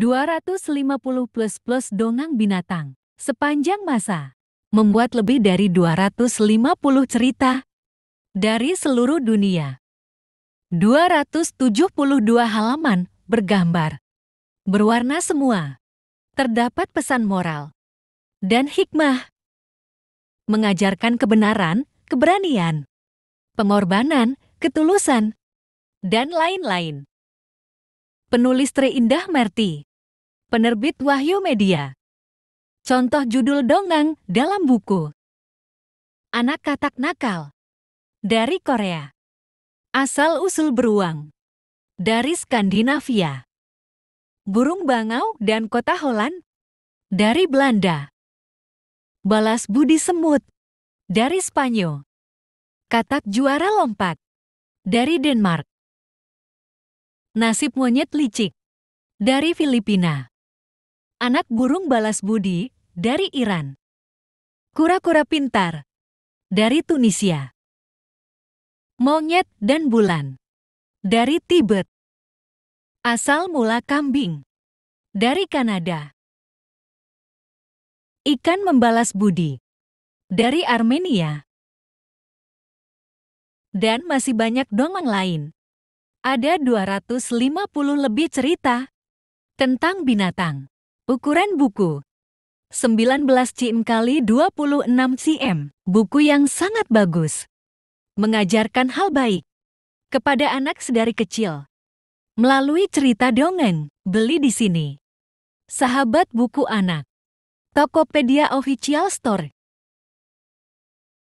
250 plus plus dongeng binatang sepanjang masa membuat lebih dari 250 cerita dari seluruh dunia. 272 halaman bergambar, berwarna semua. Terdapat pesan moral dan hikmah. Mengajarkan kebenaran, keberanian, pengorbanan, ketulusan, dan lain-lain. Penulis Indah Merti penerbit Wahyu Media. Contoh judul dongeng dalam buku. Anak katak nakal. Dari Korea. Asal-usul beruang. Dari Skandinavia. Burung bangau dan kota Holland. Dari Belanda. Balas budi semut. Dari Spanyol. Katak juara lompat. Dari Denmark. Nasib monyet licik. Dari Filipina anak burung balas budi dari Iran. Kura-kura pintar dari Tunisia. Monyet dan bulan dari Tibet. Asal mula kambing dari Kanada. Ikan membalas budi dari Armenia. Dan masih banyak dongeng lain. Ada 250 lebih cerita tentang binatang. Ukuran buku 19 cm x 26 cm, buku yang sangat bagus. Mengajarkan hal baik kepada anak sedari kecil. Melalui cerita dongeng, beli di sini. Sahabat buku anak. Tokopedia Official Store